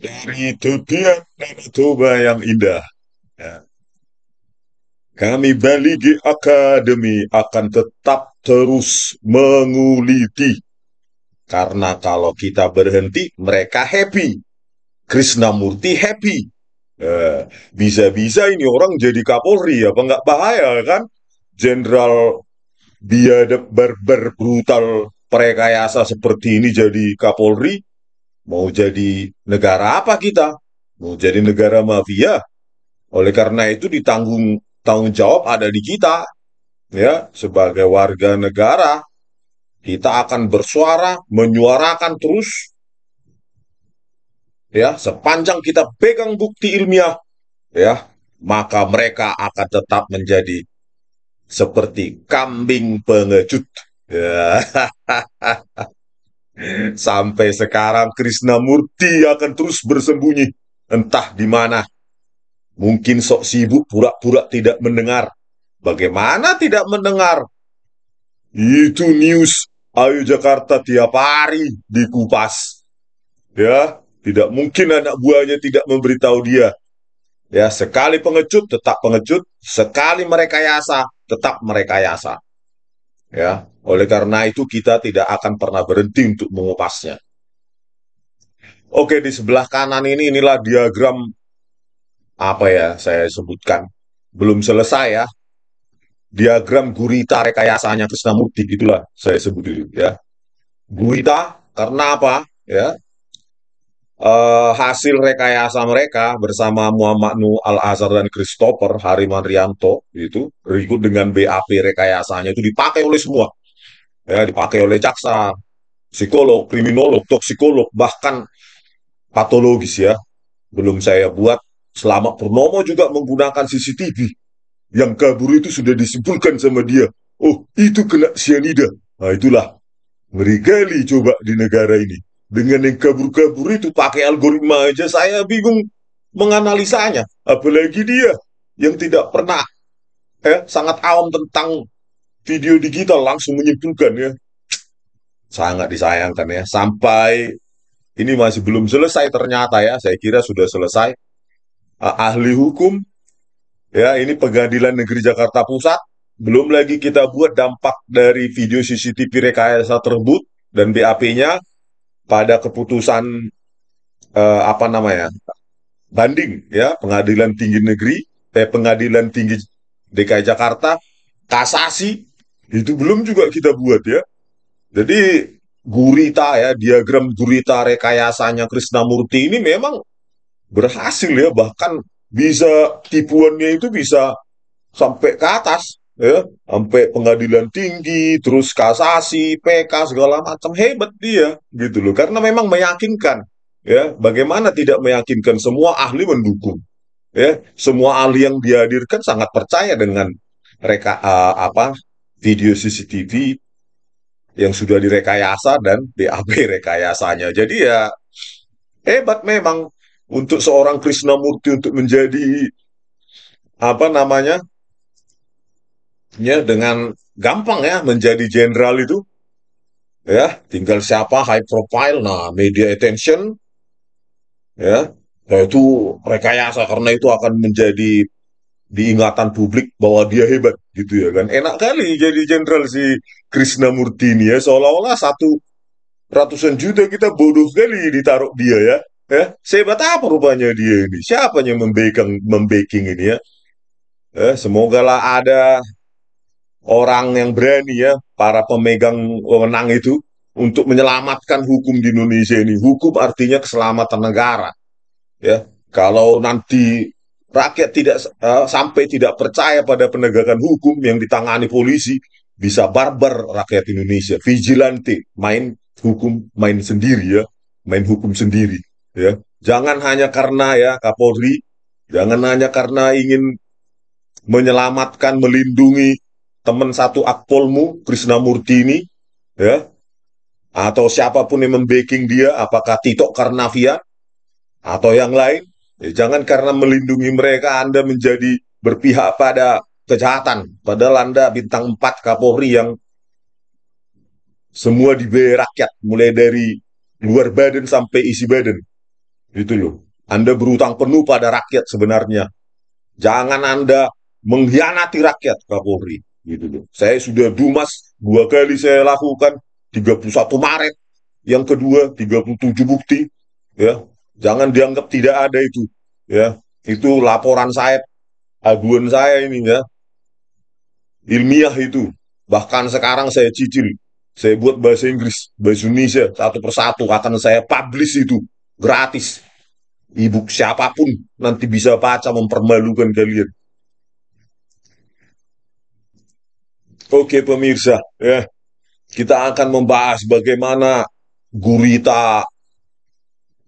dari dunia dan Toba yang indah. Ya. Kami di Akademi akan tetap terus menguliti. Karena kalau kita berhenti, mereka happy. Krishna Murti happy. Ya, bisa-bisa eh, ini orang jadi Kapolri, apa nggak bahaya kan? Jenderal biadab barbar brutal prekayasa seperti ini jadi Kapolri, Mau jadi negara apa kita? Mau jadi negara mafia? Oleh karena itu ditanggung tanggung jawab ada di kita. Ya, sebagai warga negara kita akan bersuara, menyuarakan terus ya, sepanjang kita pegang bukti ilmiah ya, maka mereka akan tetap menjadi seperti kambing pengecut. Ya. Sampai sekarang Krishna Murti akan terus bersembunyi entah di mana. Mungkin sok sibuk pura-pura tidak mendengar. Bagaimana tidak mendengar? Itu news Ayu Jakarta tiap hari dikupas. Ya, tidak mungkin anak buahnya tidak memberitahu dia. Ya, sekali pengecut tetap pengecut, sekali merekayasa tetap merekayasa. Ya, oleh karena itu kita tidak akan pernah berhenti untuk mengupasnya. Oke, di sebelah kanan ini inilah diagram apa ya saya sebutkan. Belum selesai ya. Diagram gurita rekayasanya Krishnamurti itulah saya sebut dulu ya. Gurita karena apa? Ya, uh, hasil rekayasa mereka bersama Muhammad Nu Al Azhar dan Christopher Hariman Rianto itu berikut dengan BAP rekayasanya itu dipakai oleh semua ya dipakai oleh jaksa, psikolog, kriminolog, toksikolog, bahkan patologis ya. Belum saya buat selama Purnomo juga menggunakan CCTV. Yang kabur itu sudah disimpulkan sama dia. Oh, itu kena sianida. Nah, itulah. merigali coba di negara ini. Dengan yang kabur-kabur itu pakai algoritma aja saya bingung menganalisanya. Apalagi dia yang tidak pernah eh, sangat awam tentang video digital langsung menyimpulkan ya. Sangat disayangkan ya. Sampai ini masih belum selesai ternyata ya. Saya kira sudah selesai. Uh, ahli hukum ya ini Pengadilan Negeri Jakarta Pusat belum lagi kita buat dampak dari video CCTV rekayasa tersebut dan BAP-nya pada keputusan uh, apa namanya banding ya Pengadilan Tinggi Negeri eh Pengadilan Tinggi DKI Jakarta kasasi itu belum juga kita buat ya. Jadi gurita ya, diagram gurita rekayasanya Murti ini memang berhasil ya, bahkan bisa tipuannya itu bisa sampai ke atas ya, sampai pengadilan tinggi, terus kasasi, PK segala macam hebat dia gitu loh. Karena memang meyakinkan ya, bagaimana tidak meyakinkan semua ahli mendukung. Ya, semua ahli yang dihadirkan sangat percaya dengan reka uh, apa video CCTV yang sudah direkayasa dan BAP rekayasanya. Jadi ya hebat memang untuk seorang Krishnamurti untuk menjadi apa namanya ya dengan gampang ya menjadi jenderal itu ya tinggal siapa high profile nah media attention ya nah itu rekayasa karena itu akan menjadi diingatan publik bahwa dia hebat gitu ya kan enak kali jadi jenderal si Murti ini ya seolah-olah satu ratusan juta kita bodoh kali ditaruh dia ya ya sebat apa rupanya dia ini siapa yang membaking membaking ini ya eh, semoga lah ada orang yang berani ya para pemegang wewenang itu untuk menyelamatkan hukum di Indonesia ini hukum artinya keselamatan negara ya kalau nanti rakyat tidak uh, sampai tidak percaya pada penegakan hukum yang ditangani polisi bisa barbar rakyat Indonesia vigilante main hukum main sendiri ya main hukum sendiri ya jangan hanya karena ya Kapolri jangan hanya karena ingin menyelamatkan melindungi teman satu akpolmu Krisnamurti ini ya atau siapapun yang membaking dia apakah Tito Karnavian atau yang lain Ya, jangan karena melindungi mereka Anda menjadi berpihak pada kejahatan. Padahal Anda bintang 4 Kapolri yang semua dibayar rakyat. Mulai dari luar badan sampai isi badan. Itu loh. Anda berutang penuh pada rakyat sebenarnya. Jangan Anda mengkhianati rakyat Kapolri. Gitu loh. Saya sudah dumas dua kali saya lakukan 31 Maret yang kedua 37 bukti ya Jangan dianggap tidak ada itu, ya. Itu laporan saya, aduan saya ini ya. Ilmiah itu. Bahkan sekarang saya cicil, saya buat bahasa Inggris, bahasa Indonesia satu persatu akan saya publish itu gratis. Ibu siapapun nanti bisa baca mempermalukan kalian. Oke pemirsa, ya kita akan membahas bagaimana gurita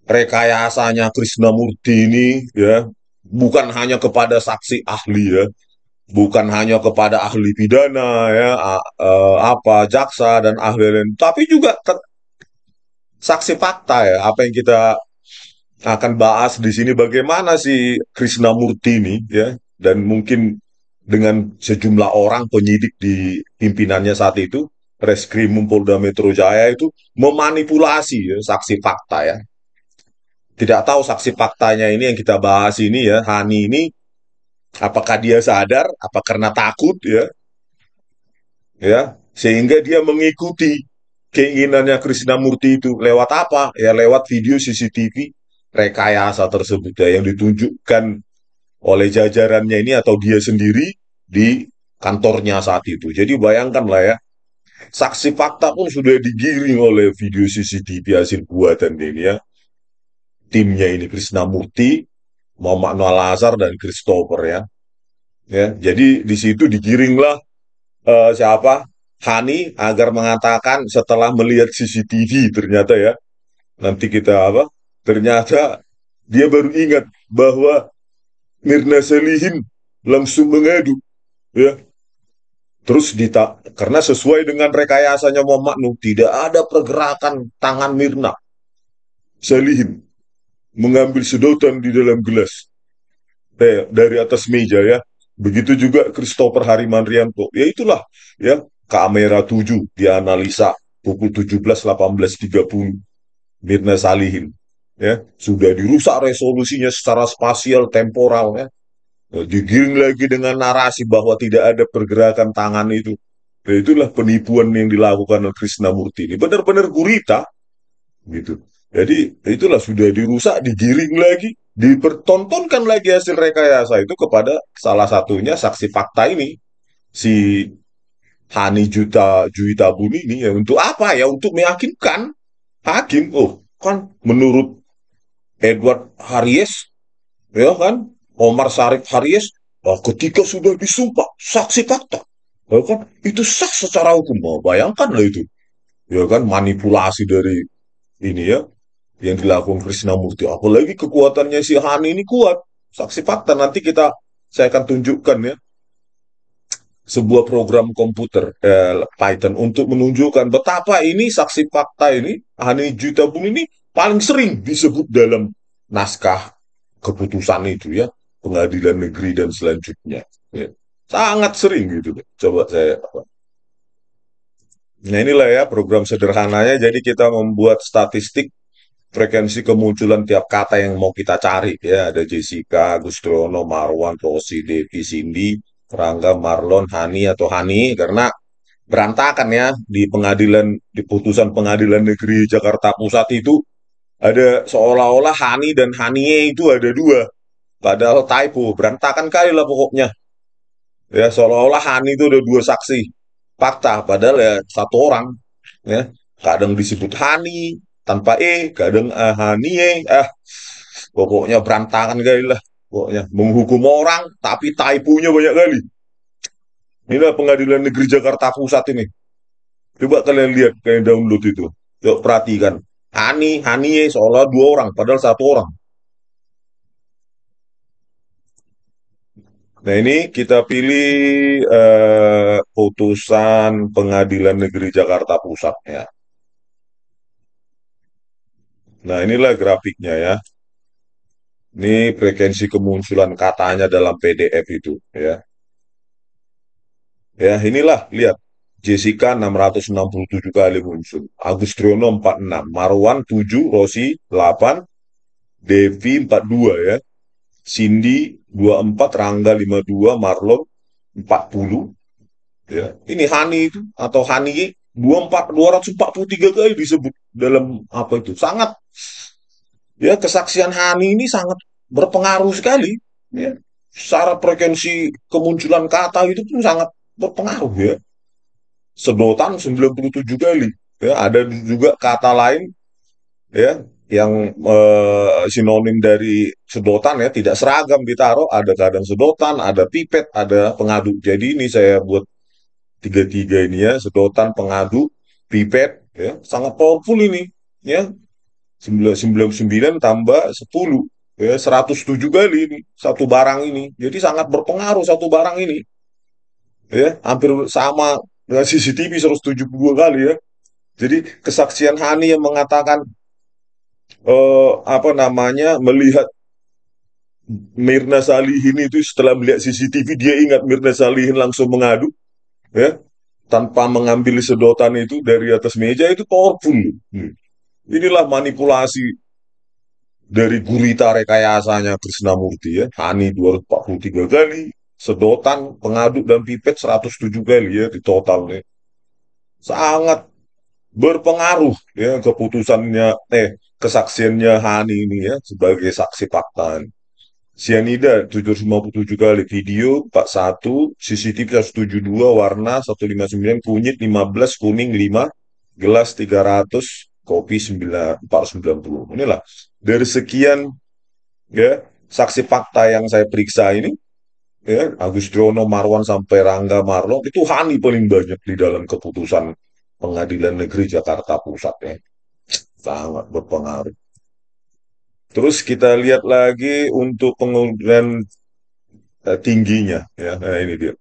rekayasanya Murti ini ya bukan hanya kepada saksi ahli ya bukan hanya kepada ahli pidana ya a, a, e, apa jaksa dan ahli lain tapi juga saksi fakta ya apa yang kita akan bahas di sini bagaimana si Murti ini ya dan mungkin dengan sejumlah orang penyidik di pimpinannya saat itu Reskrim Polda Metro Jaya itu memanipulasi ya, saksi fakta ya tidak tahu saksi faktanya ini yang kita bahas ini ya Hani ini apakah dia sadar apa karena takut ya ya sehingga dia mengikuti keinginannya Murti itu lewat apa ya lewat video CCTV rekayasa tersebut ya yang ditunjukkan oleh jajarannya ini atau dia sendiri di kantornya saat itu jadi bayangkanlah ya saksi fakta pun sudah digiring oleh video CCTV hasil buatan ini ya timnya ini Krishna Murti, Muhammad Noah Lazar dan Christopher ya. Ya, jadi di situ digiringlah uh, siapa? Hani agar mengatakan setelah melihat CCTV ternyata ya. Nanti kita apa? Ternyata dia baru ingat bahwa Mirna Selihin langsung mengadu ya. Terus dita karena sesuai dengan rekayasanya Muhammad Nuh, tidak ada pergerakan tangan Mirna Selihin mengambil sedotan di dalam gelas eh, dari atas meja ya. Begitu juga Christopher Hariman Rianto. Ya itulah ya kamera 7 dianalisa pukul 17.18.30 Mirna Salihin ya sudah dirusak resolusinya secara spasial temporal ya digiring lagi dengan narasi bahwa tidak ada pergerakan tangan itu ya, itulah penipuan yang dilakukan oleh Murti ini benar-benar gurita gitu jadi itulah sudah dirusak, digiring lagi, dipertontonkan lagi hasil rekayasa itu kepada salah satunya saksi fakta ini si Hani Juta Juwita Bun ini ya untuk apa ya untuk meyakinkan hakim oh kan menurut Edward Haries ya kan Omar Sarif Haries oh, ketika sudah disumpah saksi fakta ya kan itu sah secara hukum oh, bayangkan lah itu ya kan manipulasi dari ini ya yang dilakukan Krishna Murti. Apalagi kekuatannya si Hani ini kuat. Saksi fakta nanti kita saya akan tunjukkan ya sebuah program komputer eh, Python untuk menunjukkan betapa ini saksi fakta ini Hani Juta Bung ini paling sering disebut dalam naskah keputusan itu ya pengadilan negeri dan selanjutnya ya. sangat sering gitu coba saya apa. nah inilah ya program sederhananya jadi kita membuat statistik frekuensi kemunculan tiap kata yang mau kita cari ya ada Jessica, Gustrono, Marwan, Rosi, Devi, Cindy, Rangga, Marlon, Hani atau Hani karena berantakan ya di pengadilan di putusan pengadilan negeri Jakarta Pusat itu ada seolah-olah Hani dan Hanie itu ada dua padahal typo berantakan kali lah pokoknya ya seolah-olah Hani itu ada dua saksi fakta padahal ya satu orang ya kadang disebut Hani tanpa e eh, kadang ahanie eh. ah pokoknya berantakan kali lah pokoknya menghukum orang tapi taipunya banyak kali inilah pengadilan negeri Jakarta Pusat ini coba kalian lihat kalian download itu yuk perhatikan Ani, Haniye eh, seolah dua orang, padahal satu orang. Nah ini kita pilih eh, putusan Pengadilan Negeri Jakarta Pusat ya. Nah, inilah grafiknya ya. Ini frekuensi kemunculan katanya dalam PDF itu ya. Ya, inilah lihat Jessica 667 kali muncul, Agustrono 46, Marwan 7, Rosi 8, Devi 42 ya. Cindy 24, Rangga 52, Marlon 40. Ya. Ini Hani itu atau Hani 24 243 kali disebut dalam apa itu. Sangat Ya, kesaksian Hani ini sangat berpengaruh sekali. Ya. Secara frekuensi kemunculan kata itu pun sangat berpengaruh ya. Sedotan 97 kali. Ya, ada juga kata lain ya yang e, sinonim dari sedotan ya tidak seragam ditaruh ada kadang sedotan ada pipet ada pengaduk jadi ini saya buat tiga tiga ini ya sedotan pengaduk pipet ya sangat powerful ini ya 99 tambah 10 ya 107 kali ini satu barang ini jadi sangat berpengaruh satu barang ini ya hampir sama dengan CCTV 172 kali ya jadi kesaksian Hani yang mengatakan eh, apa namanya melihat Mirna Salihin itu setelah melihat CCTV dia ingat Mirna Salihin langsung mengadu ya tanpa mengambil sedotan itu dari atas meja itu powerful hmm Inilah manipulasi dari gurita rekayasanya Krishna Murti ya. Hani 243 kali, sedotan, pengaduk dan pipet 107 kali ya di totalnya. Sangat berpengaruh ya keputusannya eh kesaksiannya Hani ini ya sebagai saksi fakta. Sianida 757 kali video 41 CCTV 172 warna 159 kunyit 15 kuning 5 gelas 300 Kopi 9490. 490. Inilah dari sekian ya saksi fakta yang saya periksa ini ya Agus Drono, Marwan sampai Rangga Marlo itu Hani paling banyak di dalam keputusan Pengadilan Negeri Jakarta Pusat ya sangat berpengaruh. Terus kita lihat lagi untuk pengunduran eh, tingginya ya nah, ini dia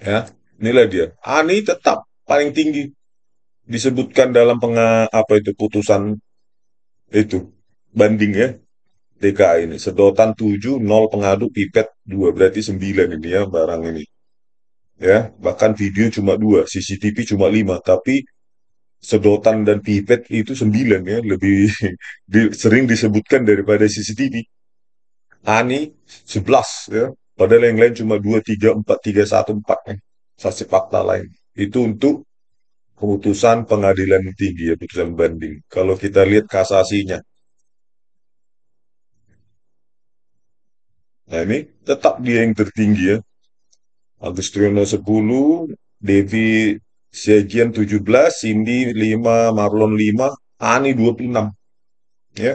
ya inilah dia Ani tetap paling tinggi disebutkan dalam penga, apa itu putusan itu banding ya DKI ini sedotan 7 0 pengadu pipet 2 berarti 9 ini ya barang ini ya bahkan video cuma 2 CCTV cuma 5 tapi sedotan dan pipet itu 9 ya lebih di, sering disebutkan daripada CCTV Ani 11 ya padahal yang lain cuma 2 3 4 3 1 4 ya. saksi fakta lain itu untuk keputusan pengadilan tinggi ya putusan banding. Kalau kita lihat kasasinya, nah ini tetap dia yang tertinggi ya. Agustriono 10, Devi Sejian 17, Cindy 5, Marlon 5, Ani 26. Ya.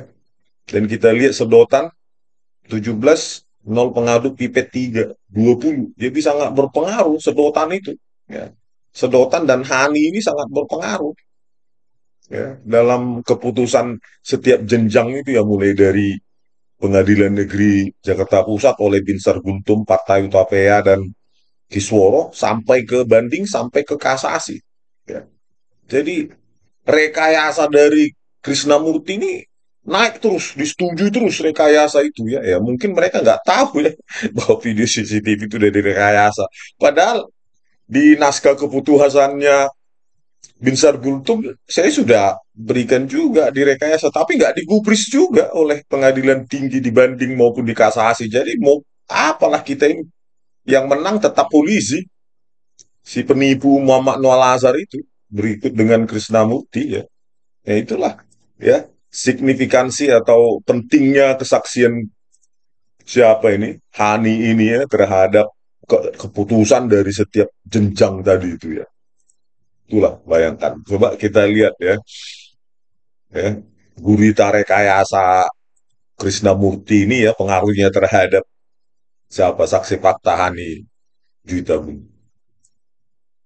Dan kita lihat sedotan 17, 0 pengadu pipet 3, 20. Dia bisa nggak berpengaruh sedotan itu. Ya sedotan dan hani ini sangat berpengaruh ya, dalam keputusan setiap jenjang itu ya mulai dari Pengadilan Negeri Jakarta Pusat oleh Binsar Guntum, Partai Utapea dan Kisworo sampai ke banding sampai ke kasasi. Ya. Jadi rekayasa dari Krisnamurti ini naik terus, disetujui terus rekayasa itu ya. Ya mungkin mereka nggak tahu ya bahwa video CCTV itu dari rekayasa Padahal di naskah keputusannya Binsar Gultum saya sudah berikan juga di rekayasa tapi nggak digubris juga oleh pengadilan tinggi dibanding maupun di kasasi jadi mau apalah kita ini yang menang tetap polisi si penipu Muhammad Noal Azhar itu berikut dengan Krisnamurti ya ya itulah ya signifikansi atau pentingnya kesaksian siapa ini Hani ini ya terhadap ke keputusan dari setiap jenjang tadi itu ya. Itulah bayangkan. Coba kita lihat ya. Ya, Gurita Rekayasa Krishna Murti ini ya pengaruhnya terhadap siapa saksi fakta Hani Juta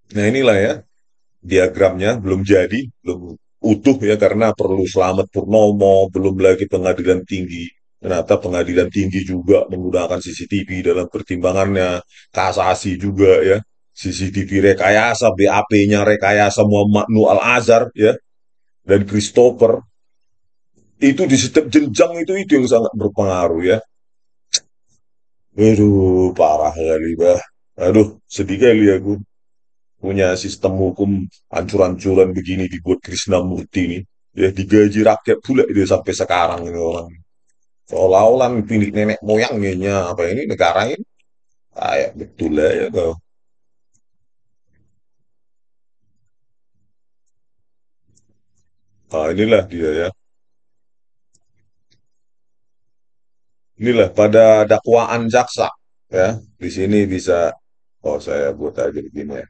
Nah inilah ya diagramnya belum jadi, belum utuh ya karena perlu Selamat Purnomo, belum lagi pengadilan tinggi Ternyata pengadilan tinggi juga menggunakan CCTV dalam pertimbangannya, kasasi juga ya. CCTV rekayasa, BAP-nya rekayasa Muhammad Nu Al-Azhar ya. Dan Christopher itu di setiap jenjang itu itu yang sangat berpengaruh ya. Aduh, parah kali bah. Aduh, sedih kali aku punya sistem hukum ancur-ancuran begini dibuat Krishna Murti ini. Ya digaji rakyat pula dia sampai sekarang ini orang seolah-olah milik nenek moyangnya apa ini negara ini kayak betul lah ya kau ah inilah dia ya inilah pada dakwaan jaksa ya di sini bisa oh saya buat aja begini ya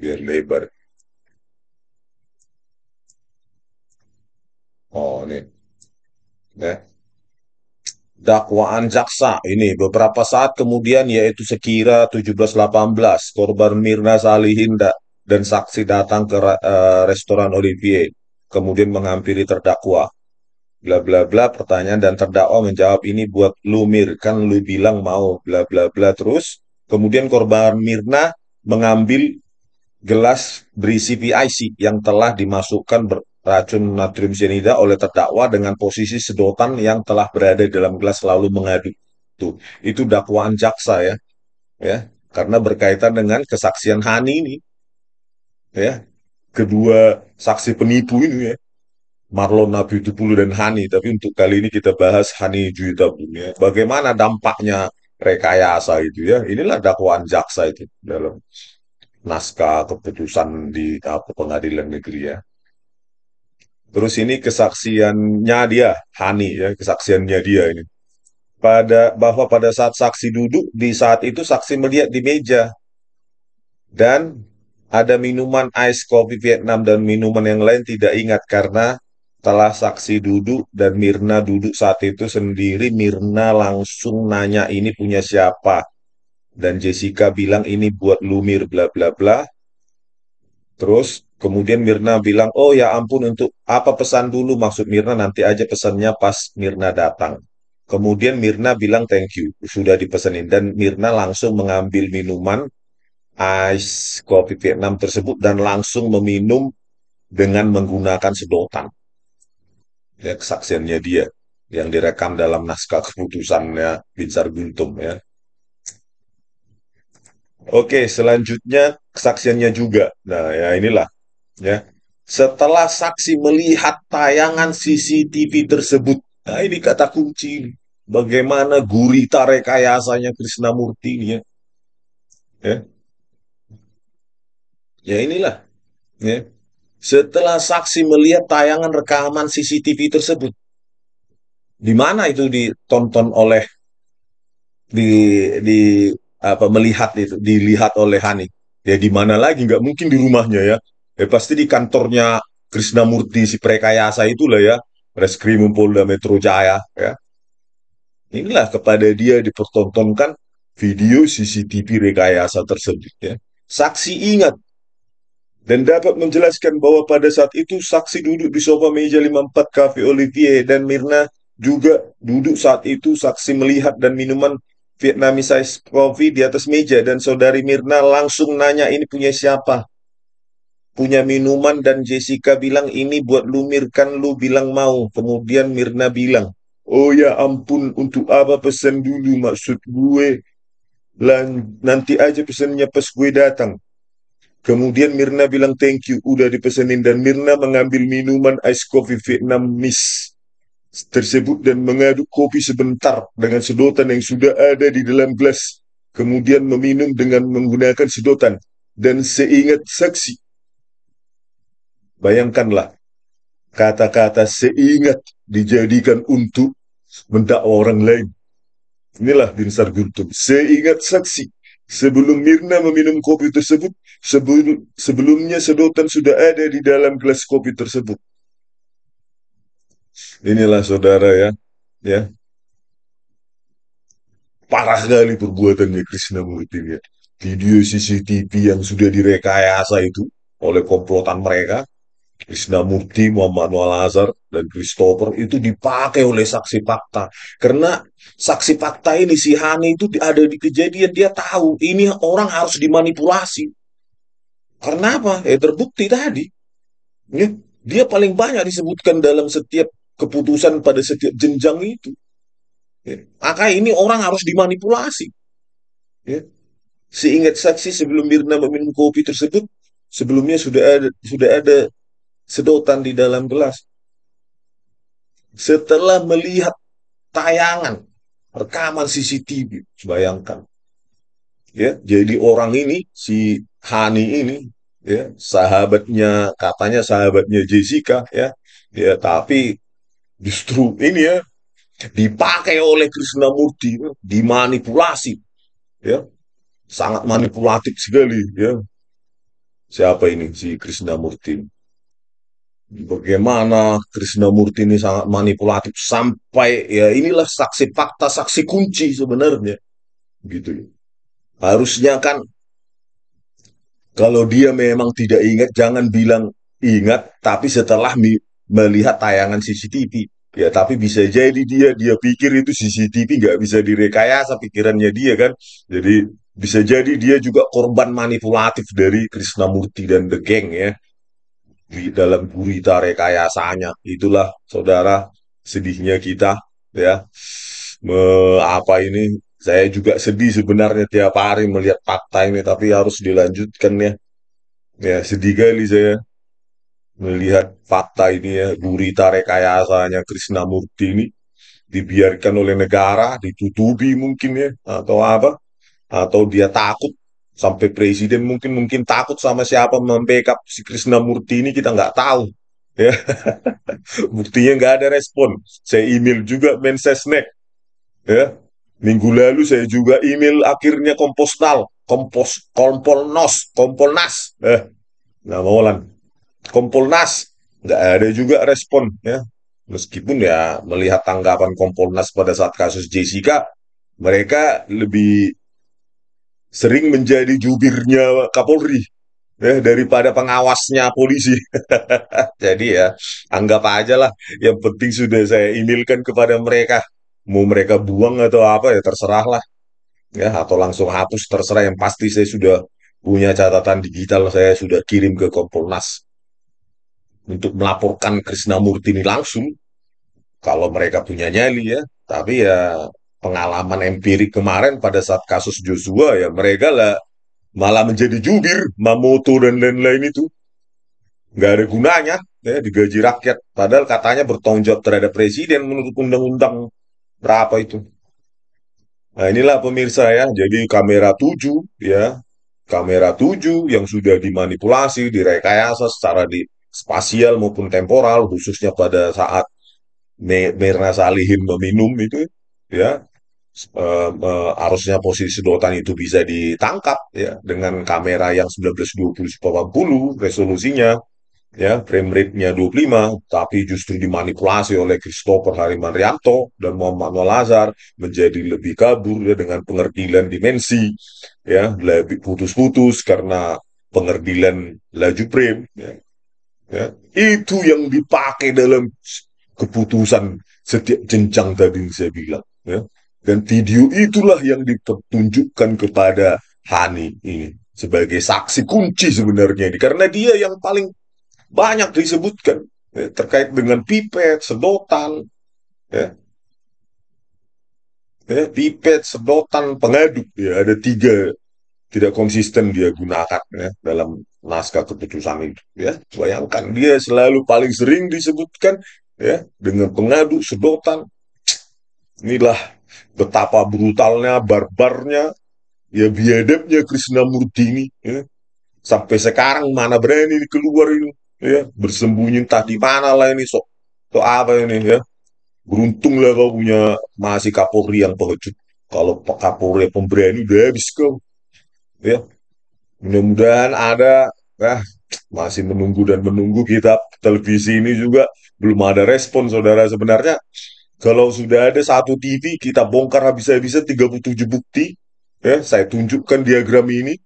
biar lebar Oh, ini, Ya. Dakwaan jaksa ini beberapa saat kemudian yaitu sekira 1718 korban Mirna Salihinda dan saksi datang ke uh, restoran Olivier kemudian menghampiri terdakwa bla bla bla pertanyaan dan terdakwa menjawab ini buat lu Mir kan lu bilang mau bla bla bla terus kemudian korban Mirna mengambil gelas berisi VIC yang telah dimasukkan ber, racun natrium cyanida oleh terdakwa dengan posisi sedotan yang telah berada dalam gelas lalu mengadu. Tuh, itu dakwaan jaksa ya. Ya, karena berkaitan dengan kesaksian Hani ini. Ya. Kedua saksi penipu ini ya. Marlon Nabiutipulu dan Hani, tapi untuk kali ini kita bahas Hani Bumi ya. Bagaimana dampaknya rekayasa itu ya. Inilah dakwaan jaksa itu dalam naskah keputusan di apa, pengadilan negeri ya. Terus ini kesaksiannya dia, Hani ya, kesaksiannya dia ini. Pada bahwa pada saat saksi duduk di saat itu saksi melihat di meja dan ada minuman ice coffee Vietnam dan minuman yang lain tidak ingat karena telah saksi duduk dan Mirna duduk saat itu sendiri Mirna langsung nanya ini punya siapa dan Jessica bilang ini buat Lumir bla bla bla Terus kemudian Mirna bilang, oh ya ampun untuk apa pesan dulu maksud Mirna nanti aja pesannya pas Mirna datang. Kemudian Mirna bilang thank you, sudah dipesenin. Dan Mirna langsung mengambil minuman ice kopi Vietnam tersebut dan langsung meminum dengan menggunakan sedotan. Ya, kesaksiannya dia yang direkam dalam naskah keputusannya Binsar Guntum ya. Oke, selanjutnya kesaksiannya juga. Nah, ya inilah ya. Setelah saksi melihat tayangan CCTV tersebut, nah ini kata kunci bagaimana gurita rekayasanya Krisnamurti ini ya. Ya. Ya inilah. Ya. Setelah saksi melihat tayangan rekaman CCTV tersebut, di mana itu ditonton oleh di di apa melihat itu dilihat oleh Hani ya di mana lagi nggak mungkin di rumahnya ya ya pasti di kantornya Murti si prekayasa itulah ya Reskrim Polda Metro Jaya ya inilah kepada dia dipertontonkan video CCTV rekayasa tersebut ya saksi ingat dan dapat menjelaskan bahwa pada saat itu saksi duduk di sofa meja 54 Cafe Olivier dan Mirna juga duduk saat itu saksi melihat dan minuman Vietnamese coffee di atas meja dan saudari Mirna langsung nanya ini punya siapa? Punya minuman dan Jessica bilang ini buat lumirkan Mirkan lu bilang mau. Kemudian Mirna bilang, oh ya ampun untuk apa pesan dulu maksud gue? Lan, nanti aja pesannya pas gue datang. Kemudian Mirna bilang thank you, udah dipesenin dan Mirna mengambil minuman ice coffee Vietnam Miss tersebut dan mengaduk kopi sebentar dengan sedotan yang sudah ada di dalam gelas, kemudian meminum dengan menggunakan sedotan dan seingat saksi. Bayangkanlah, kata-kata seingat dijadikan untuk mendakwa orang lain. Inilah bin Sarguntum. Seingat saksi, sebelum Mirna meminum kopi tersebut, sebelumnya sedotan sudah ada di dalam gelas kopi tersebut inilah saudara ya, ya parah sekali perbuatannya Krishna Murti ya. Video CCTV yang sudah direkayasa itu oleh komplotan mereka, Krishna Murti, Muhammad Al Azhar, dan Christopher itu dipakai oleh saksi fakta. Karena saksi fakta ini si Hani itu ada di kejadian dia tahu ini orang harus dimanipulasi. Karena apa? Ya terbukti tadi. Ya, dia paling banyak disebutkan dalam setiap keputusan pada setiap jenjang itu. Ya. Maka ini orang harus dimanipulasi. Ya. Seingat saksi sebelum Mirna meminum kopi tersebut, sebelumnya sudah ada sudah ada sedotan di dalam gelas. Setelah melihat tayangan rekaman CCTV, bayangkan. Ya, jadi orang ini si Hani ini ya sahabatnya katanya sahabatnya Jessica ya ya tapi justru ini ya dipakai oleh Krishna Krishnamurti ya. dimanipulasi ya sangat manipulatif sekali ya siapa ini si Krishnamurti bagaimana Krishna Krishnamurti ini sangat manipulatif sampai ya inilah saksi fakta saksi kunci sebenarnya gitu ya harusnya kan kalau dia memang tidak ingat jangan bilang ingat tapi setelah melihat tayangan CCTV ya tapi bisa jadi dia dia pikir itu CCTV nggak bisa direkayasa pikirannya dia kan jadi bisa jadi dia juga korban manipulatif dari Murti dan the gang ya di dalam gurita rekayasanya itulah saudara sedihnya kita ya Me, apa ini saya juga sedih sebenarnya tiap hari melihat fakta ini tapi harus dilanjutkan ya ya sedih kali saya melihat fakta ini ya, gurita rekayasanya Krisnamurti ini dibiarkan oleh negara, ditutupi mungkin ya, atau apa, atau dia takut sampai presiden mungkin mungkin takut sama siapa membackup si Krisnamurti ini kita nggak tahu ya buktinya nggak ada respon saya email juga Mensesnek ya minggu lalu saya juga email akhirnya Kompostal Kompos Kompolnos Kompolnas eh nah Maulan Kompolnas nggak ada juga respon ya. Meskipun ya melihat tanggapan Kompolnas pada saat kasus Jessica, mereka lebih sering menjadi jubirnya Kapolri ya, daripada pengawasnya polisi. Jadi ya anggap aja lah yang penting sudah saya emailkan kepada mereka. Mau mereka buang atau apa ya terserah lah. Ya atau langsung hapus terserah yang pasti saya sudah punya catatan digital saya sudah kirim ke Kompolnas untuk melaporkan Krisnamurti ini langsung kalau mereka punya nyali ya tapi ya pengalaman empirik kemarin pada saat kasus Joshua ya mereka lah malah menjadi jubir Mamoto dan lain-lain itu nggak ada gunanya ya digaji rakyat padahal katanya bertanggung jawab terhadap presiden menurut undang-undang berapa itu nah inilah pemirsa ya jadi kamera 7 ya kamera 7 yang sudah dimanipulasi direkayasa secara di spasial maupun temporal khususnya pada saat Mirna Salihin meminum itu ya harusnya eh, eh, arusnya posisi sedotan itu bisa ditangkap ya dengan kamera yang 1920 80 resolusinya ya frame rate-nya 25 tapi justru dimanipulasi oleh Christopher Hariman Rianto dan Muhammad Lazar menjadi lebih kabur ya, dengan pengerdilan dimensi ya lebih putus-putus karena pengerdilan laju frame ya ya, itu yang dipakai dalam keputusan setiap jenjang tadi saya bilang ya. dan video itulah yang ditunjukkan kepada Hani ini sebagai saksi kunci sebenarnya ini karena dia yang paling banyak disebutkan ya, terkait dengan pipet sedotan ya. ya pipet sedotan pengaduk ya ada tiga tidak konsisten dia gunakan ya, dalam naskah keputusan itu ya bayangkan dia selalu paling sering disebutkan ya dengan pengadu sedotan inilah betapa brutalnya barbarnya ya biadabnya Krishnamurti ini ya. sampai sekarang mana berani ini keluar ini ya bersembunyi entah di mana lah ini sok so apa ini ya beruntung lah kau punya masih Kapolri yang pengecut kalau Kapolri pemberani udah habis kau ya mudah-mudahan ada nah masih menunggu dan menunggu kita televisi ini juga belum ada respon saudara sebenarnya kalau sudah ada satu TV kita bongkar habis-habisan 37 bukti ya saya tunjukkan diagram ini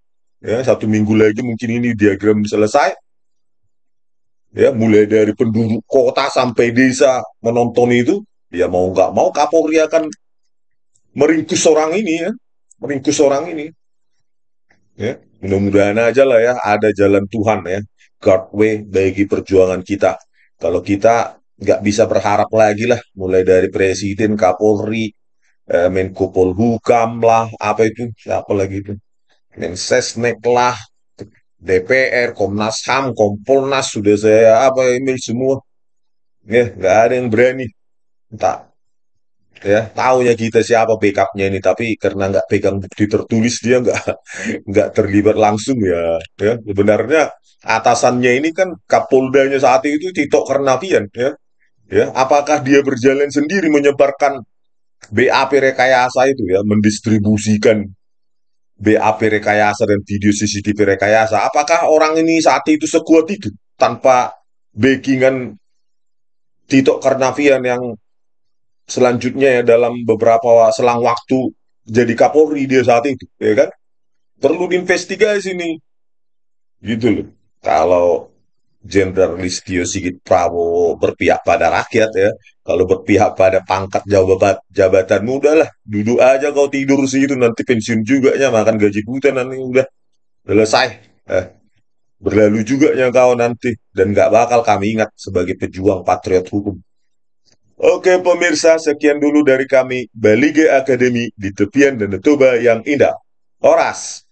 ya satu minggu lagi mungkin ini diagram selesai ya mulai dari penduduk kota sampai desa menonton itu ya mau nggak mau Kapolri akan meringkus orang ini ya meringkus orang ini ya mudah-mudahan aja lah ya ada jalan Tuhan ya God way bagi perjuangan kita kalau kita nggak bisa berharap lagi lah mulai dari presiden Kapolri eh, Menko Polhukam lah apa itu siapa lagi itu Mensesnek lah DPR Komnas Ham Kompolnas sudah saya apa email semua ya nggak ada yang berani tak ya taunya kita siapa backupnya ini tapi karena nggak pegang bukti tertulis dia nggak nggak terlibat langsung ya ya sebenarnya atasannya ini kan kapoldanya saat itu Tito Karnavian ya ya apakah dia berjalan sendiri menyebarkan BAP rekayasa itu ya mendistribusikan BAP rekayasa dan video CCTV rekayasa apakah orang ini saat itu sekuat itu tanpa backingan Tito Karnavian yang selanjutnya ya dalam beberapa selang waktu jadi Kapolri dia saat itu, ya kan? Perlu diinvestigasi nih. Gitu loh. Kalau Jenderal Listio Sigit Prabowo berpihak pada rakyat ya. Kalau berpihak pada pangkat jabat jabatan muda lah, duduk aja kau tidur sih itu nanti pensiun juga ya makan gaji buta nanti udah selesai. Eh, berlalu juga ya kau nanti dan nggak bakal kami ingat sebagai pejuang patriot hukum. Oke pemirsa, sekian dulu dari kami Balige Academy di tepian dan Toba yang indah. Oras!